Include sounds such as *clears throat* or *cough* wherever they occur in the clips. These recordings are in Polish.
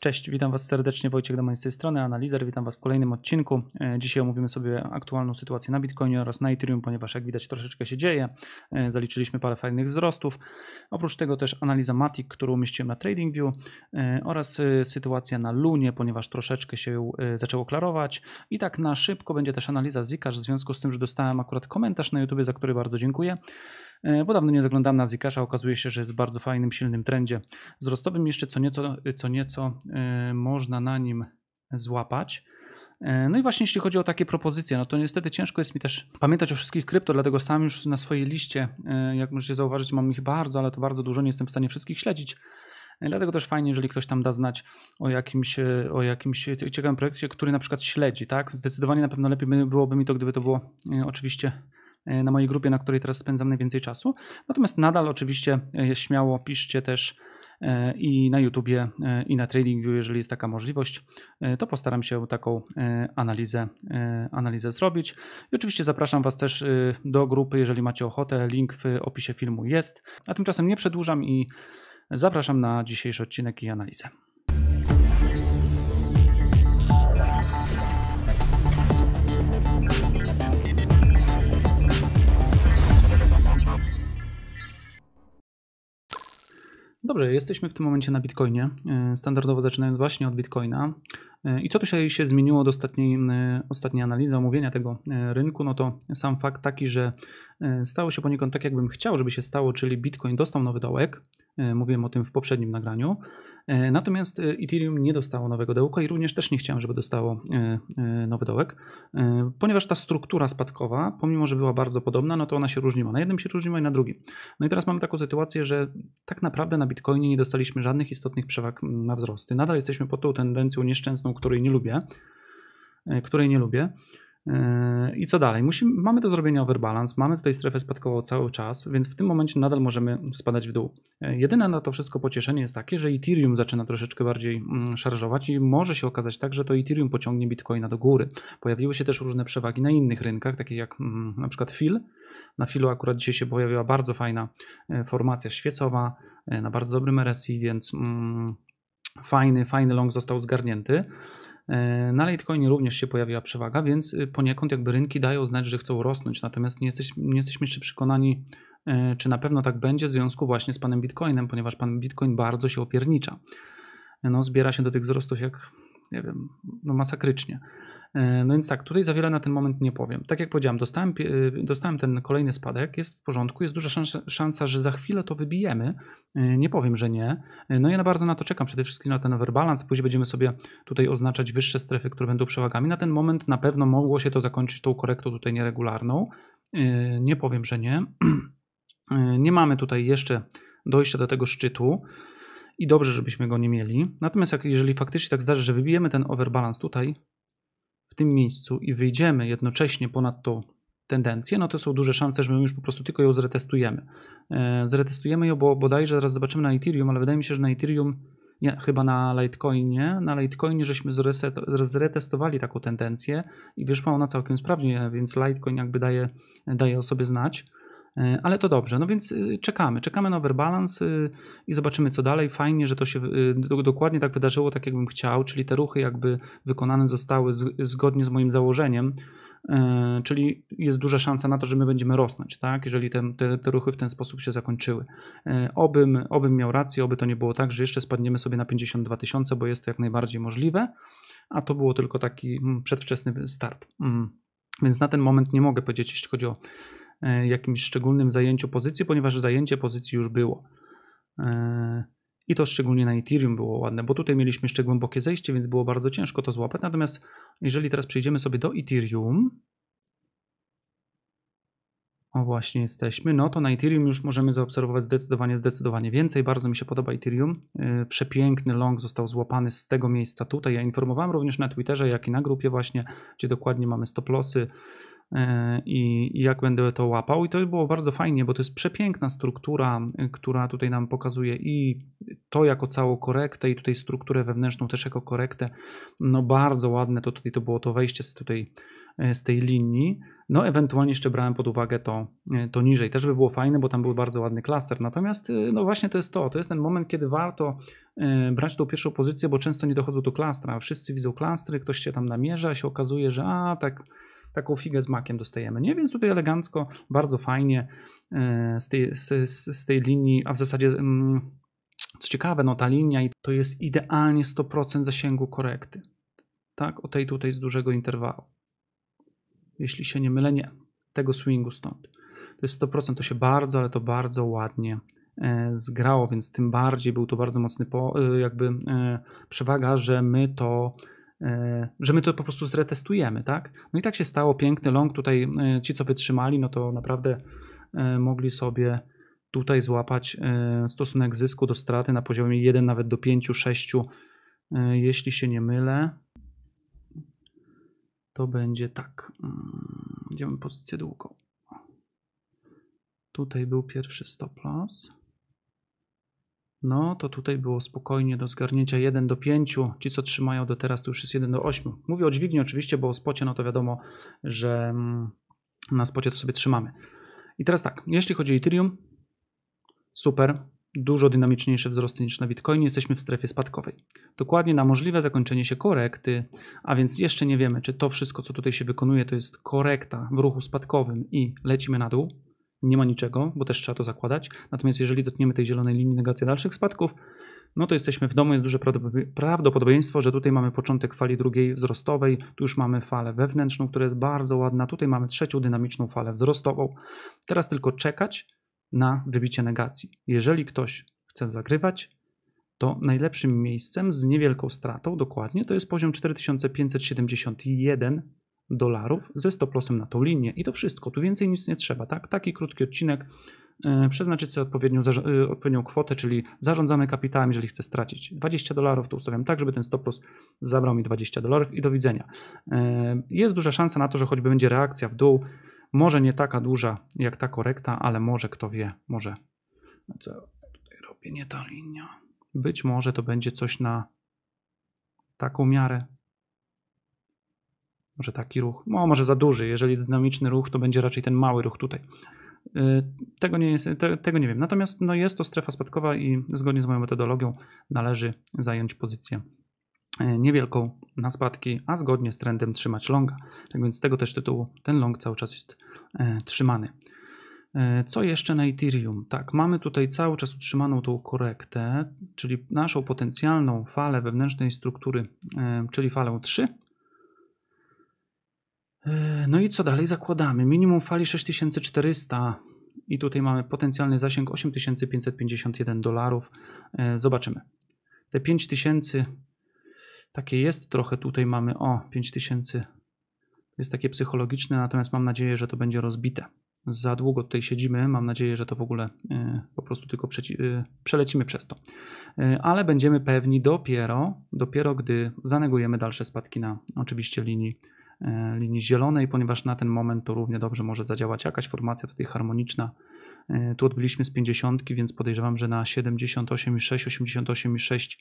Cześć, witam Was serdecznie, Wojciech Domań z tej strony, analizer, witam Was w kolejnym odcinku. E, dzisiaj omówimy sobie aktualną sytuację na Bitcoinie oraz na Ethereum, ponieważ jak widać troszeczkę się dzieje, e, zaliczyliśmy parę fajnych wzrostów. Oprócz tego też analiza Matic, którą umieściłem na TradingView e, oraz sytuacja na Lunie, ponieważ troszeczkę się zaczęło klarować. I tak na szybko będzie też analiza Zcash w związku z tym, że dostałem akurat komentarz na YouTube, za który bardzo dziękuję. E, bo dawno nie zaglądam na Zikasha, okazuje się, że jest w bardzo fajnym, silnym trendzie wzrostowym, jeszcze co nieco, co nieco e, można na nim złapać. E, no i właśnie jeśli chodzi o takie propozycje, no to niestety ciężko jest mi też pamiętać o wszystkich krypto, dlatego sam już na swojej liście, jak możecie zauważyć, mam ich bardzo, ale to bardzo dużo, nie jestem w stanie wszystkich śledzić. Dlatego też fajnie, jeżeli ktoś tam da znać o jakimś, o jakimś ciekawym projekcie, który na przykład śledzi, tak? Zdecydowanie na pewno lepiej byłoby mi to, gdyby to było oczywiście E, na mojej grupie, na której teraz spędzam najwięcej czasu. Natomiast nadal oczywiście e, śmiało piszcie też e, i na YouTubie, i na TradingView, jeżeli jest taka możliwość, to postaram się taką analizę, analizę zrobić. I oczywiście zapraszam Was też do grupy, jeżeli macie ochotę. Link w opisie filmu jest. A tymczasem nie przedłużam i zapraszam na dzisiejszy odcinek i analizę. Dobrze, jesteśmy w tym momencie na Bitcoinie. E, standardowo zaczynając właśnie od Bitcoina. E, I co tu się zmieniło od ostatniej, ostatniej analizy omówienia tego e, rynku? No to sam fakt taki, że stało się poniekąd tak, jakbym chciał, żeby się stało, czyli Bitcoin dostał nowy dołek. Mówiłem o tym w poprzednim nagraniu. E, natomiast e, Ethereum nie dostało nowego dołka i również też nie chciałem, żeby dostało e, nowy dołek, ponieważ ta struktura spadkowa, pomimo że była bardzo podobna, no to ona się różniła. Na jednym się różniła i na drugim. No i teraz mamy taką sytuację, że tak naprawdę na Bitcoinie nie dostaliśmy żadnych istotnych przewag na wzrosty. Nadal jesteśmy pod tą tendencją nieszczęsną, której nie lubię, której nie lubię. Yy, I co dalej? Musimy, mamy do zrobienia overbalance, mamy tutaj strefę spadkową cały czas, więc w tym momencie nadal możemy spadać w dół. Yy, jedyne na to wszystko pocieszenie jest takie, że Ethereum zaczyna troszeczkę bardziej mm, szarżować i może się okazać tak, że to Ethereum pociągnie Bitcoina do góry. Pojawiły się też różne przewagi na innych rynkach, takich jak mm, na przykład FIL. Na FILu akurat dzisiaj się pojawiła bardzo fajna yy, formacja świecowa na bardzo dobrym RSI, więc mm, fajny, fajny long został zgarnięty. E, na no Litecoinie również się pojawiła przewaga, więc y, poniekąd jakby rynki dają znać, że chcą rosnąć, natomiast nie, nie jesteśmy jeszcze przekonani, e, czy na pewno tak będzie w związku właśnie z panem Bitcoinem, ponieważ pan Bitcoin bardzo się opiernicza. E, no, zbiera się do tych wzrostów jak, nie wiem, no masakrycznie. E, no więc tak, tutaj za wiele na ten moment nie powiem. Tak jak powiedziałem, dostałem, e, dostałem ten kolejny spadek, jest w porządku, jest duża szansa, że za chwilę to wybijemy. E, nie powiem, że nie. No ja bardzo na to czekam, przede wszystkim na ten overbalance, później będziemy sobie tutaj oznaczać wyższe strefy, które będą przewagami. Na ten moment na pewno mogło się to zakończyć tą korektą tutaj nieregularną. Nie powiem, że nie. *clears throat* Nie mamy tutaj jeszcze dojścia do tego szczytu i dobrze, żebyśmy go nie mieli. Natomiast jak, jeżeli faktycznie tak zdarzy, że wybijemy ten overbalance tutaj, w tym miejscu i wyjdziemy jednocześnie ponad tą tendencję, no to są duże szanse, że my już po prostu tylko ją zretestujemy. E, zretestujemy ją, bo bodajże zaraz zobaczymy na Ethereum, ale wydaje mi się, że na Ethereum, nie, chyba na Litecoinie, na Litecoinie żeśmy zretestowali taką tendencję i wyszła ona całkiem sprawnie, więc Litecoin jakby daje, daje o sobie znać. E, ale to dobrze. No więc e, czekamy, czekamy na overbalance e, i zobaczymy co dalej. Fajnie, że to się dokładnie tak wydarzyło, tak jakbym chciał, czyli te ruchy jakby wykonane zostały zgodnie z moim założeniem czyli jest duża szansa na to, że my będziemy rosnąć, tak? jeżeli te, te, te, ruchy w ten sposób się zakończyły. Obym, obym miał rację, oby to nie było tak, że jeszcze spadniemy sobie na 52 tysiące, bo jest to jak najbardziej możliwe, a to było tylko taki mm, przedwczesny start. Mm. Więc na ten moment nie mogę powiedzieć, jeśli chodzi o E, jakimś szczególnym zajęciu pozycji, ponieważ zajęcie pozycji już było. E, I to szczególnie na Ethereum było ładne, bo tutaj mieliśmy jeszcze głębokie zejście, więc było bardzo ciężko to złapać. Natomiast jeżeli teraz przejdziemy sobie do Ethereum, o właśnie jesteśmy, no to na Ethereum już możemy zaobserwować zdecydowanie, zdecydowanie więcej. Bardzo mi się podoba Ethereum. E, przepiękny long został złapany z tego miejsca tutaj. Ja informowałem również na Twitterze, jak i na grupie właśnie, gdzie dokładnie mamy stop lossy, E, i jak będę to łapał. I to było bardzo fajnie, bo to jest przepiękna struktura, e, która tutaj nam pokazuje i to jako całą korektę, i tutaj strukturę wewnętrzną też jako korektę. No bardzo ładne to tutaj to było to wejście z tutaj e, z tej linii. No, ewentualnie jeszcze brałem pod uwagę to, to niżej. Też by było fajne, bo tam był bardzo ładny klaster. Natomiast, no właśnie to jest to. To jest ten moment, kiedy warto brać tą pierwszą pozycję, bo często nie dochodzą do klastra. Wszyscy widzą klastry, ktoś się tam namierza, się okazuje, że a tak taką figę z makiem dostajemy, nie? Więc tutaj elegancko, bardzo fajnie e, z tej, z, z tej linii, a w zasadzie mm, co ciekawe, no ta linia to jest idealnie 100% zasięgu korekty, tak? O tej tutaj z dużego interwału. Jeśli się nie mylę, nie. Tego swingu stąd. To jest 100%, to się bardzo, ale to bardzo ładnie e, zgrało, więc tym bardziej był to bardzo mocny po, e, jakby przewaga, że my to E, że my to po prostu zretestujemy, tak? No i tak się stało, piękny long tutaj, e, ci co wytrzymali, no to naprawdę e, mogli sobie tutaj złapać stosunek zysku do straty na poziomie 1, nawet do 5, 6, jeśli się nie mylę. To będzie tak. Idziemy mm, pozycję długą. Tutaj był pierwszy stop loss. No to tutaj było spokojnie do zgarnięcia 1 do 5. Ci, co trzymają do teraz, to już jest 1 do 8. Mówię o dźwigni oczywiście, bo o spocie, no to wiadomo, że mm, na spocie to sobie trzymamy. I teraz tak, jeśli chodzi o Ethereum, super, dużo dynamiczniejsze wzrosty niż na Bitcoinie, jesteśmy w strefie spadkowej. Dokładnie na możliwe zakończenie się korekty, a więc jeszcze nie wiemy, czy to wszystko, co tutaj się wykonuje, to jest korekta w ruchu spadkowym i lecimy na dół, nie ma niczego, bo też trzeba to zakładać. Natomiast jeżeli dotkniemy tej zielonej linii negacji dalszych spadków, no to jesteśmy w domu, jest duże prawdopodobieństwo, że tutaj mamy początek fali drugiej wzrostowej, tu już mamy falę wewnętrzną, która jest bardzo ładna, tutaj mamy trzecią dynamiczną falę wzrostową. Teraz tylko czekać na wybicie negacji. Jeżeli ktoś chce zagrywać, to najlepszym miejscem z niewielką stratą dokładnie to jest poziom 4571 dolarów ze stoplosem na tą linię i to wszystko. Tu więcej nic nie trzeba, tak? Taki krótki odcinek. E, przeznaczyć sobie odpowiednią, e, odpowiednią kwotę, czyli zarządzamy kapitałem, jeżeli chcę stracić 20 dolarów, to ustawiam tak, żeby ten stop loss zabrał mi 20 dolarów i do widzenia. E, jest duża szansa na to, że choćby będzie reakcja w dół, może nie taka duża jak ta korekta, ale może kto wie, może co tutaj robię, nie ta linia. Być może to będzie coś na taką miarę może taki ruch, no, może za duży. Jeżeli jest dynamiczny ruch, to będzie raczej ten mały ruch tutaj. Y, tego nie, jest, te, tego nie wiem. Natomiast no, jest to strefa spadkowa i zgodnie z moją metodologią należy zająć pozycję y, niewielką na spadki, a zgodnie z trendem trzymać longa. Tak więc z tego też tytułu ten long cały czas jest y, trzymany. Co jeszcze na Ethereum? Tak, mamy tutaj cały czas utrzymaną tą korektę, czyli naszą potencjalną falę wewnętrznej struktury, czyli falę 3, E, no i co dalej zakładamy? Minimum fali 6400 i tutaj mamy potencjalny zasięg 8551 dolarów. E, zobaczymy. Te 5000 takie jest trochę tutaj mamy o 5000 jest takie psychologiczne, natomiast mam nadzieję, że to będzie rozbite. Za długo tutaj siedzimy, mam nadzieję, że to w ogóle e, po prostu tylko przelecimy przez to. Ale będziemy pewni dopiero, dopiero gdy zanegujemy dalsze spadki na oczywiście linii E, linii zielonej, ponieważ na ten moment to równie dobrze może zadziałać jakaś formacja tutaj harmoniczna. E, tu odbyliśmy z 50, więc podejrzewam, że na 78,6, 88,6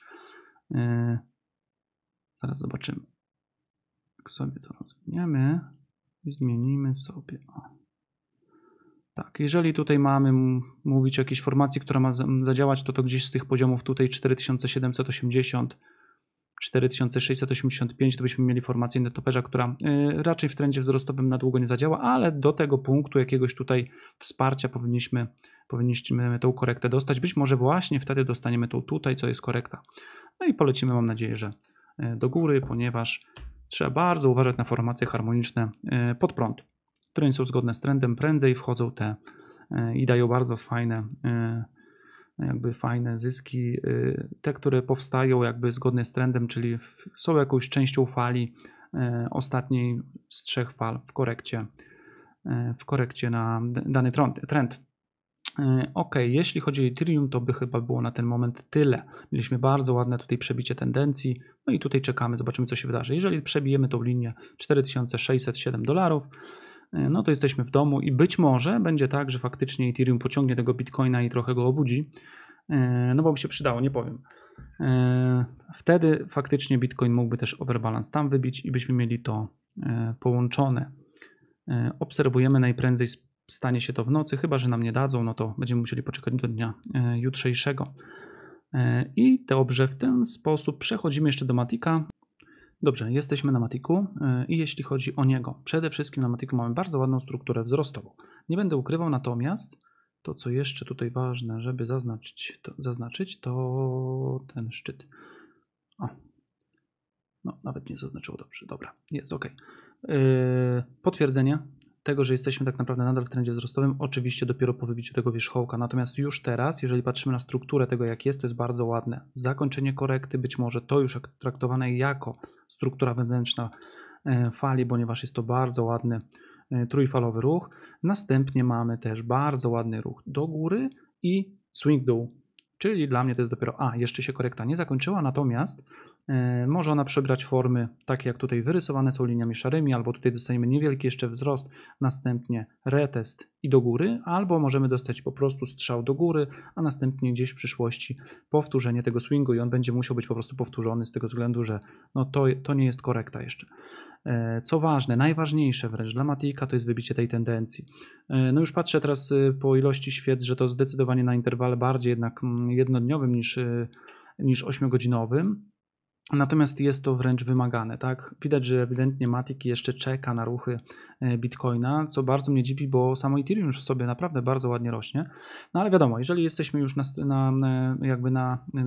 e, zaraz zobaczymy. Jak sobie to rozwiniemy i zmienimy sobie. Tak, jeżeli tutaj mamy mówić o jakiejś formacji, która ma zadziałać, to to gdzieś z tych poziomów tutaj 4780 4685 to byśmy mieli formację netoperza, która e, raczej w trendzie wzrostowym na długo nie zadziała, ale do tego punktu jakiegoś tutaj wsparcia powinniśmy, powinniśmy tą korektę dostać. Być może właśnie wtedy dostaniemy tą tutaj, co jest korekta. No i polecimy, mam nadzieję, że e, do góry, ponieważ trzeba bardzo uważać na formacje harmoniczne e, pod prąd, które nie są zgodne z trendem. Prędzej wchodzą te i dają bardzo fajne jakby fajne zyski, y, te, które powstają jakby zgodnie z trendem, czyli są jakąś częścią fali y, ostatniej z trzech fal w korekcie, y, w korekcie na dany trend. Ok, jeśli chodzi o Ethereum, to by chyba było na ten moment tyle. Mieliśmy bardzo ładne tutaj przebicie tendencji, no i tutaj czekamy, zobaczymy co się wydarzy. Jeżeli przebijemy tą linię 4607 dolarów, E, no to jesteśmy w domu i być może będzie tak, że faktycznie Ethereum pociągnie tego Bitcoina i trochę go obudzi, e, no bo by się przydało, nie powiem. E, wtedy faktycznie Bitcoin mógłby też overbalance tam wybić i byśmy mieli to połączone. Obserwujemy najprędzej stanie się to w nocy, chyba że nam nie dadzą, no to będziemy musieli poczekać do dnia jutrzejszego. I dobrze, w ten sposób przechodzimy jeszcze do Matika. Dobrze, jesteśmy na Matiku y, i jeśli chodzi o niego, przede wszystkim na Matiku mamy bardzo ładną strukturę wzrostową. Nie będę ukrywał, natomiast to, co jeszcze tutaj ważne, żeby zaznaczyć, to, zaznaczyć, to ten szczyt. O. No, nawet nie zaznaczyło dobrze. Dobra, jest ok. Yy, potwierdzenie tego, że jesteśmy tak naprawdę nadal w trendzie wzrostowym, oczywiście dopiero po wybiciu tego wierzchołka. Natomiast już teraz, jeżeli patrzymy na strukturę tego, jak jest, to jest bardzo ładne. Zakończenie korekty, być może to już traktowane jako struktura wewnętrzna e, fali, ponieważ jest to bardzo ładny e, trójfalowy ruch. Następnie mamy też bardzo ładny ruch do góry i swing dół. Czyli dla mnie to jest dopiero A, jeszcze się korekta nie zakończyła, natomiast E, może ona przebrać formy takie jak tutaj wyrysowane są liniami szarymi, albo tutaj dostaniemy niewielki jeszcze wzrost, następnie retest i do góry, albo możemy dostać po prostu strzał do góry, a następnie gdzieś w przyszłości powtórzenie tego swingu i on będzie musiał być po prostu powtórzony z tego względu, że no to, to nie jest korekta jeszcze. E, co ważne, najważniejsze wręcz dla Matika to jest wybicie tej tendencji. E, no już patrzę teraz po ilości świec, że to zdecydowanie na interwale bardziej jednak mm, jednodniowym niż, niż 8-godzinowym Natomiast jest to wręcz wymagane, tak? Widać, że ewidentnie Matic jeszcze czeka na ruchy e, Bitcoina, co bardzo mnie dziwi, bo samo Ethereum już w sobie naprawdę bardzo ładnie rośnie. No ale wiadomo, jeżeli jesteśmy już na, na, e, jakby na e,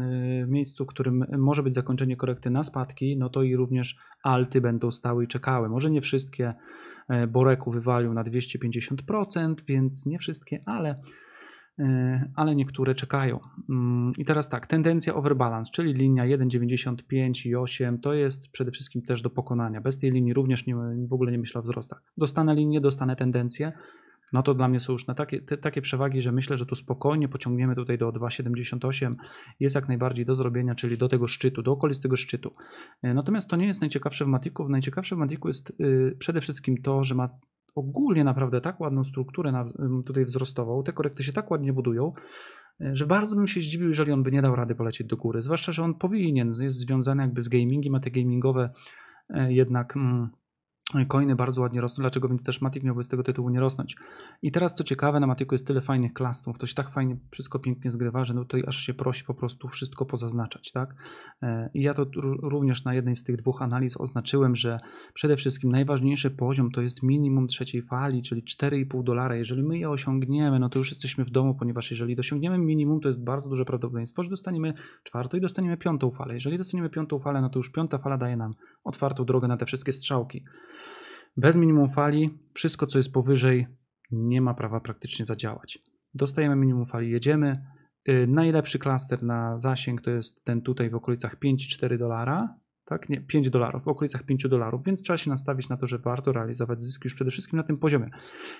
miejscu, w którym może być zakończenie korekty na spadki, no to i również alty będą stały i czekały. Może nie wszystkie, Boreku wywalił na 250%, więc nie wszystkie, ale Y, ale niektóre czekają. Mm, I teraz tak, tendencja overbalance, czyli linia 1,95 i 8, to jest przede wszystkim też do pokonania. Bez tej linii również nie, w ogóle nie myślę o wzrostach. Dostanę linię, dostanę tendencję, no to dla mnie są już na takie, te, takie przewagi, że myślę, że tu spokojnie pociągniemy tutaj do 2,78. Jest jak najbardziej do zrobienia, czyli do tego szczytu, do okolistego szczytu. Y, natomiast to nie jest najciekawsze w Matiku. Najciekawsze w Matiku jest yy, przede wszystkim to, że ma ogólnie naprawdę tak ładną strukturę na, tutaj wzrostową, te korekty się tak ładnie budują, e, że bardzo bym się zdziwił, jeżeli on by nie dał rady polecieć do góry. Zwłaszcza, że on powinien, jest związany jakby z gamingiem, a te gamingowe e, jednak mm, Koiny bardzo ładnie rosną, dlaczego więc też Matic miałby z tego tytułu nie rosnąć. I teraz co ciekawe, na Matiku jest tyle fajnych klastów, to się tak fajnie wszystko pięknie zgrywa, że no tutaj aż się prosi po prostu wszystko pozaznaczać, tak? E, I ja to również na jednej z tych dwóch analiz oznaczyłem, że przede wszystkim najważniejszy poziom to jest minimum trzeciej fali, czyli 4,5 dolara. Jeżeli my je osiągniemy, no to już jesteśmy w domu, ponieważ jeżeli dosiągniemy minimum, to jest bardzo duże prawdopodobieństwo, że dostaniemy czwartą i dostaniemy piątą falę. Jeżeli dostaniemy piątą falę, no to już piąta fala daje nam otwartą drogę na te wszystkie strzałki. Bez minimum fali wszystko, co jest powyżej, nie ma prawa praktycznie zadziałać. Dostajemy minimum fali, jedziemy. Y, najlepszy klaster na zasięg to jest ten tutaj w okolicach 5-4 dolara. Tak, nie, 5 dolarów, w okolicach 5 dolarów, więc trzeba się nastawić na to, że warto realizować zyski już przede wszystkim na tym poziomie.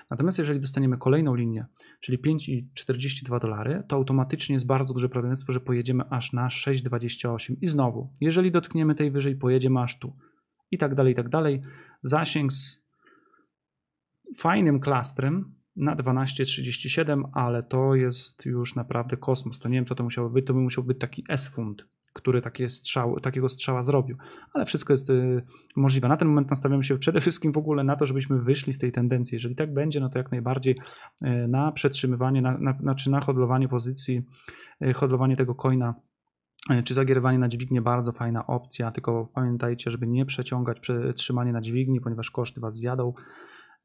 Natomiast jeżeli dostaniemy kolejną linię, czyli 5,42 dolary, to automatycznie jest bardzo duże prawdopodobieństwo, że pojedziemy aż na 6,28 i znowu, jeżeli dotkniemy tej wyżej, pojedziemy aż tu i tak dalej, i tak dalej zasięg z fajnym klastrem na 12,37, ale to jest już naprawdę kosmos. To nie wiem, co to musiało być. To by musiał być taki S-fund, który takie strzał, takiego strzała zrobił. Ale wszystko jest y, możliwe. Na ten moment nastawiamy się przede wszystkim w ogóle na to, żebyśmy wyszli z tej tendencji. Jeżeli tak będzie, no to jak najbardziej y, na przetrzymywanie, na, na, znaczy na hodlowanie pozycji, y, hodlowanie tego coina E, czy zagierowanie na dźwignię bardzo fajna opcja, tylko pamiętajcie, żeby nie przeciągać trzymanie na dźwigni, ponieważ koszty Was zjadą.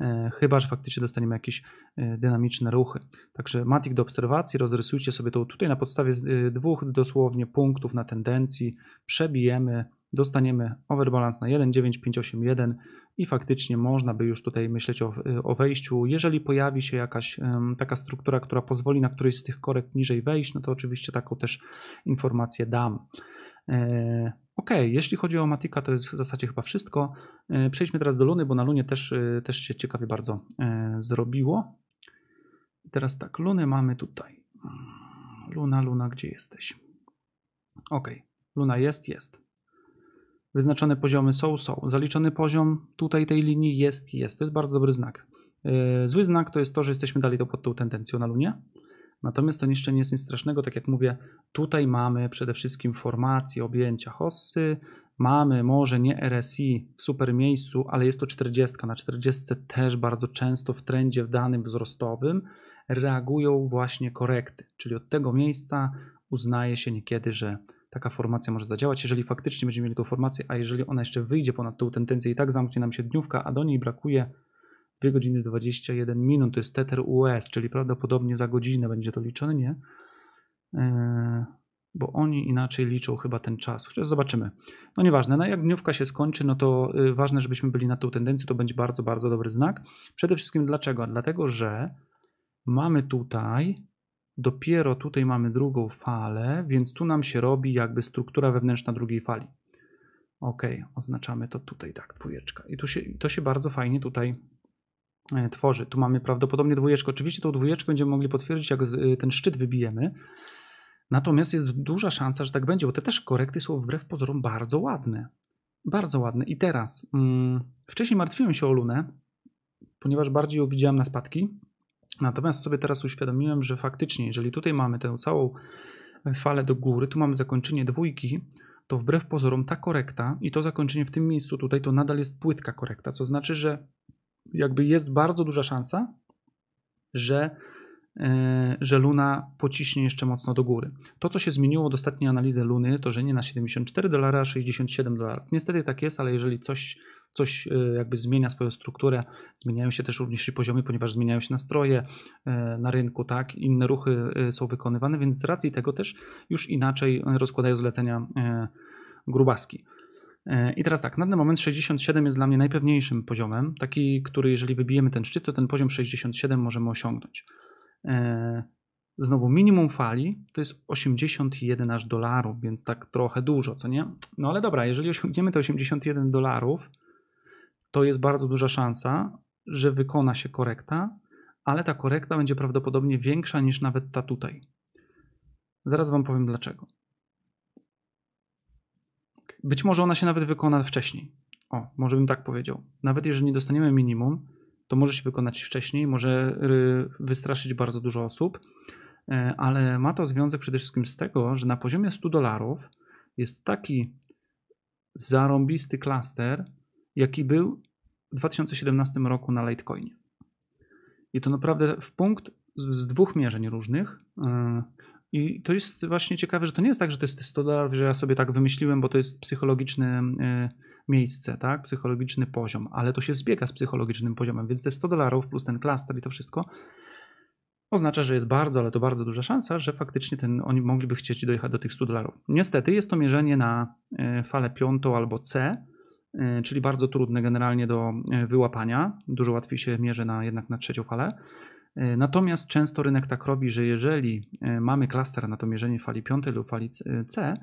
E, chyba że faktycznie dostaniemy jakieś e, dynamiczne ruchy. Także matik do obserwacji, rozrysujcie sobie to tutaj na podstawie e, dwóch dosłownie punktów na tendencji, przebijemy, dostaniemy overbalance na 1,9581 i faktycznie można by już tutaj myśleć o, o wejściu. Jeżeli pojawi się jakaś taka struktura, która pozwoli na którejś z tych korekt niżej wejść, no to oczywiście taką też informację dam. Ok, jeśli chodzi o Matika, to jest w zasadzie chyba wszystko. E, przejdźmy teraz do Luny, bo na Lunie też, e, też się ciekawie bardzo e, zrobiło. Teraz tak, Lunę mamy tutaj. Luna, Luna, gdzie jesteś? Ok, Luna jest, jest. Wyznaczone poziomy są, są. Zaliczony poziom tutaj tej linii jest, jest. To jest bardzo dobry znak. Zły znak to jest to, że jesteśmy dalej pod tą tendencją na Lunie. Natomiast to niszczenie jest nic strasznego, tak jak mówię, tutaj mamy przede wszystkim formację objęcia hossy, mamy może nie RSI w super miejscu, ale jest to 40. Na 40 też bardzo często w trendzie w danym wzrostowym reagują właśnie korekty, czyli od tego miejsca uznaje się niekiedy, że taka formacja może zadziałać, jeżeli faktycznie będziemy mieli tą formację, a jeżeli ona jeszcze wyjdzie ponad tą tendencję i tak zamknie nam się dniówka, a do niej brakuje 2 godziny 21 minut, to jest Tether US, czyli prawdopodobnie za godzinę będzie to liczone, nie? E, bo oni inaczej liczą chyba ten czas, chociaż zobaczymy. No nieważne, no jak dniówka się skończy, no to y, ważne, żebyśmy byli na tą tendencję, to będzie bardzo, bardzo dobry znak. Przede wszystkim dlaczego? Dlatego, że mamy tutaj Dopiero tutaj mamy drugą falę, więc tu nam się robi jakby struktura wewnętrzna drugiej fali. Ok, oznaczamy to tutaj, tak, dwójeczka. I tu się, to się bardzo fajnie tutaj E, tworzy. Tu mamy prawdopodobnie dwójeczkę. Oczywiście tą dwójeczkę będziemy mogli potwierdzić, jak e, ten szczyt wybijemy. Natomiast jest duża szansa, że tak będzie, bo te też korekty są wbrew pozorom bardzo ładne. Bardzo ładne. I teraz, mm, wcześniej martwiłem się o Lunę, ponieważ bardziej ją widziałem na spadki. Natomiast sobie teraz uświadomiłem, że faktycznie, jeżeli tutaj mamy tę całą e, falę do góry, tu mamy zakończenie dwójki, to wbrew pozorom ta korekta i to zakończenie w tym miejscu tutaj to nadal jest płytka korekta, co znaczy, że jakby jest bardzo duża szansa, że, e, że Luna pociśnie jeszcze mocno do góry. To, co się zmieniło od ostatniej analizy Luny, to że nie na 74 dolara, a 67 dolarów. Niestety tak jest, ale jeżeli coś, coś e, jakby zmienia swoją strukturę, zmieniają się też również poziomy, ponieważ zmieniają się nastroje e, na rynku, tak, inne ruchy są wykonywane, więc z racji tego też już inaczej rozkładają zlecenia grubaski. E, I teraz tak, na ten moment 67 jest dla mnie najpewniejszym poziomem, taki, który jeżeli wybijemy ten szczyt, to ten poziom 67 możemy osiągnąć. E, znowu minimum fali to jest 81 aż dolarów, więc tak trochę dużo, co nie? No ale dobra, jeżeli osiągniemy te 81 dolarów, to jest bardzo duża szansa, że wykona się korekta, ale ta korekta będzie prawdopodobnie większa niż nawet ta tutaj. Zaraz Wam powiem dlaczego. Być może ona się nawet wykona wcześniej. O, może bym tak powiedział. Nawet jeżeli nie dostaniemy minimum, to może się wykonać wcześniej, może y, wystraszyć bardzo dużo osób, e, ale ma to związek przede wszystkim z tego, że na poziomie 100 dolarów jest taki zarąbisty klaster, jaki był w 2017 roku na Litecoinie. I to naprawdę w punkt z dwóch mierzeń różnych. E, i to jest właśnie ciekawe, że to nie jest tak, że to jest 100 dolarów, że ja sobie tak wymyśliłem, bo to jest psychologiczne e, miejsce, tak? psychologiczny poziom, ale to się zbiega z psychologicznym poziomem, więc te 100 dolarów plus ten klaster i to wszystko oznacza, że jest bardzo, ale to bardzo duża szansa, że faktycznie ten, oni mogliby chcieć dojechać do tych 100 dolarów. Niestety jest to mierzenie na e, falę piątą albo C, e, czyli bardzo trudne generalnie do wyłapania. Dużo łatwiej się mierzy na, jednak na trzecią falę. E, natomiast często rynek tak robi, że jeżeli e, mamy klaster na to mierzenie fali 5 lub fali C,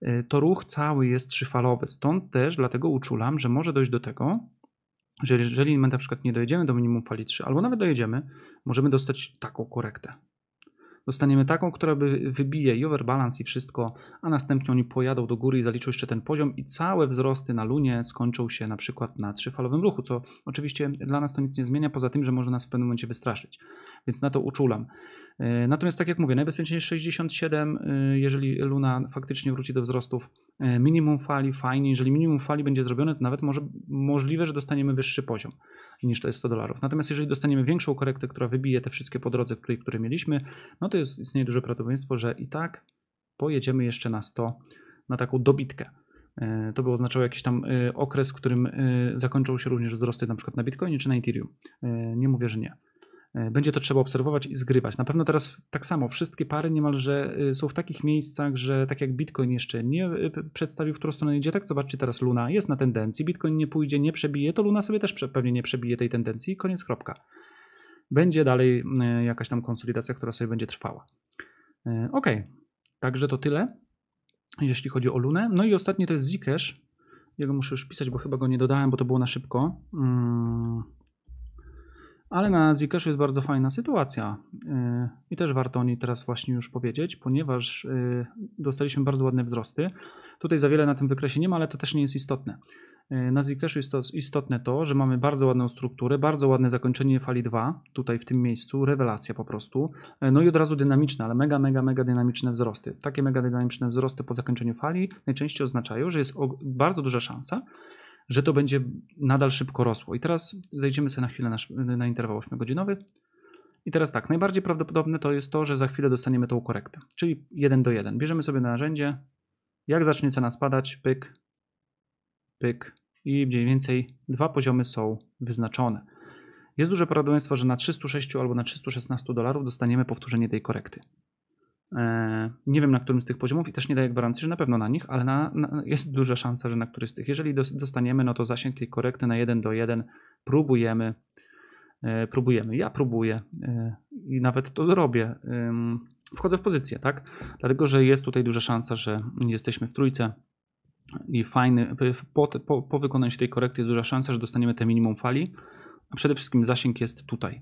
e, to ruch cały jest trzyfalowy. Stąd też dlatego uczulam, że może dojść do tego, że jeżeli my na przykład nie dojedziemy do minimum fali 3, albo nawet dojedziemy, możemy dostać taką korektę. Dostaniemy taką, która by wybije i overbalance i wszystko, a następnie oni pojadą do góry i zaliczą jeszcze ten poziom i całe wzrosty na lunie skończą się na przykład na trzyfalowym ruchu, co oczywiście dla nas to nic nie zmienia, poza tym, że może nas w pewnym momencie wystraszyć. Więc na to uczulam. E, natomiast tak jak mówię, najbezpieczniej jest 67, e, jeżeli Luna faktycznie wróci do wzrostów e, minimum fali, fajnie, jeżeli minimum fali będzie zrobione, to nawet może możliwe, że dostaniemy wyższy poziom niż to jest 100 dolarów. Natomiast jeżeli dostaniemy większą korektę, która wybije te wszystkie po drodze, które, które mieliśmy, no to jest, istnieje duże prawdopodobieństwo, że i tak pojedziemy jeszcze na 100, na taką dobitkę. To by oznaczało jakiś tam okres, w którym zakończą się również wzrosty na przykład na Bitcoinie czy na Ethereum. Nie mówię, że nie. E, będzie to trzeba obserwować i zgrywać. Na pewno teraz tak samo, wszystkie pary niemalże e, są w takich miejscach, że tak jak Bitcoin jeszcze nie e, przedstawił, w którą stronę idzie, tak zobaczcie teraz Luna jest na tendencji, Bitcoin nie pójdzie, nie przebije, to Luna sobie też pewnie nie przebije tej tendencji i koniec, kropka. Będzie dalej jakaś tam konsolidacja, która sobie będzie trwała. Ok, także to tyle, jeśli chodzi o Lunę. No i ostatnie to jest Zcash. Jego muszę już pisać, bo chyba go nie dodałem, bo to było na szybko. Hmm. Ale na Zcashu jest bardzo fajna sytuacja y, i też warto o niej teraz właśnie już powiedzieć, ponieważ y, dostaliśmy bardzo ładne wzrosty. Tutaj za wiele na tym wykresie nie ma, ale to też nie jest istotne. Y, na Zcashu jest to istotne to, że mamy bardzo ładną strukturę, bardzo ładne zakończenie fali 2 tutaj w tym miejscu, rewelacja po prostu. No i od razu dynamiczne, ale mega, mega, mega dynamiczne wzrosty. Takie mega dynamiczne wzrosty po zakończeniu fali najczęściej oznaczają, że jest bardzo duża szansa, że to będzie nadal szybko rosło. I teraz zejdziemy sobie na chwilę na, na interwał 8-godzinowy. I teraz tak, najbardziej prawdopodobne to jest to, że za chwilę dostaniemy tą korektę, czyli 1 do 1. Bierzemy sobie narzędzie, jak zacznie cena spadać, pyk, pyk i mniej więcej dwa poziomy są wyznaczone. Jest duże prawdopodobieństwo, że na 306 albo na 316 dolarów dostaniemy powtórzenie tej korekty. E, nie wiem na którym z tych poziomów i też nie daję gwarancji, że na pewno na nich, ale na, na, jest duża szansa, że na któryś z tych. Jeżeli dostaniemy, no to zasięg tej korekty na 1 do 1 próbujemy. E, próbujemy, ja próbuję e, i nawet to zrobię. Wchodzę w pozycję, tak? Dlatego, że jest tutaj duża szansa, że jesteśmy w trójce i fajny, po, po, po wykonaniu tej korekty jest duża szansa, że dostaniemy te minimum fali, a przede wszystkim zasięg jest tutaj.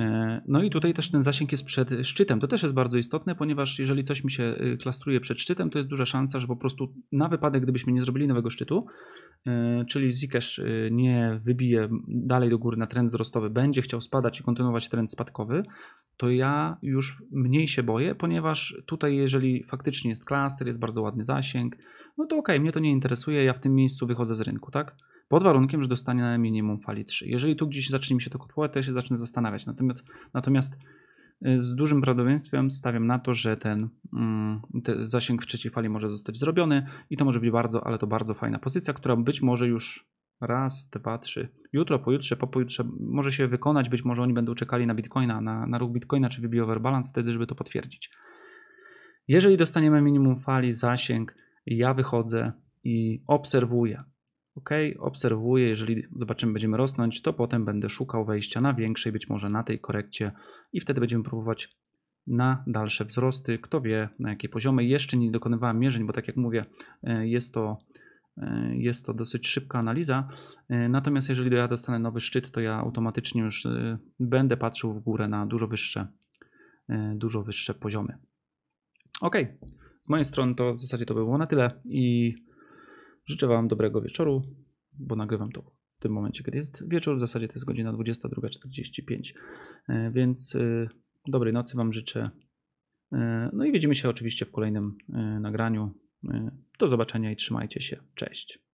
E, no i tutaj też ten zasięg jest przed szczytem. To też jest bardzo istotne, ponieważ jeżeli coś mi się y, klastruje przed szczytem, to jest duża szansa, że po prostu na wypadek, gdybyśmy nie zrobili nowego szczytu, e, czyli Zcash y, nie wybije dalej do góry na trend wzrostowy, będzie chciał spadać i kontynuować trend spadkowy, to ja już mniej się boję, ponieważ tutaj jeżeli faktycznie jest klaster, jest bardzo ładny zasięg, no to ok, mnie to nie interesuje, ja w tym miejscu wychodzę z rynku, tak? Pod warunkiem, że dostanie na minimum fali 3. Jeżeli tu gdzieś zacznie mi się to kotłować, to ja się zacznę zastanawiać. Natomiast, natomiast y, z dużym prawdopodobieństwem stawiam na to, że ten, mm, ten, zasięg w trzeciej fali może zostać zrobiony i to może być bardzo, ale to bardzo fajna pozycja, która być może już raz, dwa, trzy, jutro, pojutrze, po pojutrze może się wykonać, być może oni będą czekali na Bitcoina, na, na ruch Bitcoina czy wybił overbalance wtedy, żeby to potwierdzić. Jeżeli dostaniemy minimum fali, zasięg, ja wychodzę i obserwuję, OK, obserwuję, jeżeli zobaczymy, będziemy rosnąć, to potem będę szukał wejścia na większej, być może na tej korekcie i wtedy będziemy próbować na dalsze wzrosty. Kto wie na jakie poziomy. Jeszcze nie dokonywałem mierzeń, bo tak jak mówię, e, jest to, e, jest to dosyć szybka analiza. E, natomiast jeżeli ja dostanę nowy szczyt, to ja automatycznie już będę patrzył w górę na dużo wyższe, dużo wyższe poziomy. OK, z mojej strony to w zasadzie to było na tyle i Życzę Wam dobrego wieczoru, bo nagrywam to w tym momencie, kiedy jest wieczór. W zasadzie to jest godzina 22.45, e, więc e, dobrej nocy Wam życzę. E, no i widzimy się oczywiście w kolejnym nagraniu. Do zobaczenia i trzymajcie się. Cześć.